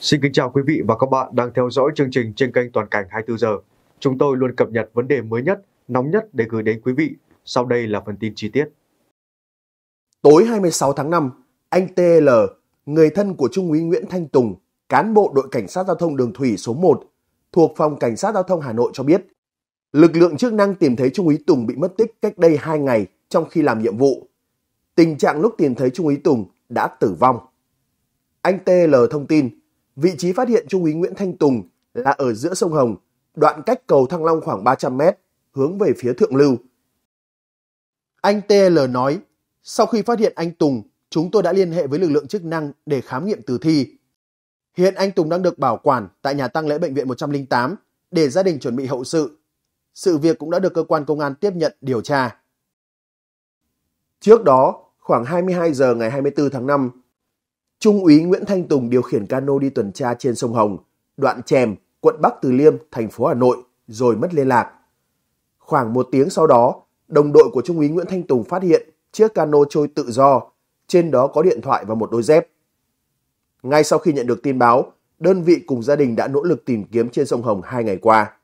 Xin kính chào quý vị và các bạn đang theo dõi chương trình trên kênh Toàn cảnh 24 giờ. Chúng tôi luôn cập nhật vấn đề mới nhất, nóng nhất để gửi đến quý vị. Sau đây là phần tin chi tiết. Tối 26 tháng 5, anh TL, người thân của Trung úy Nguyễn Thanh Tùng, cán bộ đội cảnh sát giao thông đường thủy số 1 thuộc phòng cảnh sát giao thông Hà Nội cho biết, lực lượng chức năng tìm thấy Trung úy Tùng bị mất tích cách đây 2 ngày trong khi làm nhiệm vụ. Tình trạng lúc tìm thấy Trung úy Tùng đã tử vong. Anh TL thông tin, Vị trí phát hiện Trung úy Nguyễn Thanh Tùng là ở giữa sông Hồng, đoạn cách cầu Thăng Long khoảng 300 mét, hướng về phía Thượng Lưu. Anh TL nói, sau khi phát hiện anh Tùng, chúng tôi đã liên hệ với lực lượng chức năng để khám nghiệm tử thi. Hiện anh Tùng đang được bảo quản tại nhà tăng lễ bệnh viện 108 để gia đình chuẩn bị hậu sự. Sự việc cũng đã được cơ quan công an tiếp nhận điều tra. Trước đó, khoảng 22 giờ ngày 24 tháng 5, Trung úy Nguyễn Thanh Tùng điều khiển cano đi tuần tra trên sông Hồng, đoạn Chèm, quận Bắc Từ Liêm, thành phố Hà Nội, rồi mất liên lạc. Khoảng một tiếng sau đó, đồng đội của Trung úy Nguyễn Thanh Tùng phát hiện chiếc cano trôi tự do, trên đó có điện thoại và một đôi dép. Ngay sau khi nhận được tin báo, đơn vị cùng gia đình đã nỗ lực tìm kiếm trên sông Hồng hai ngày qua.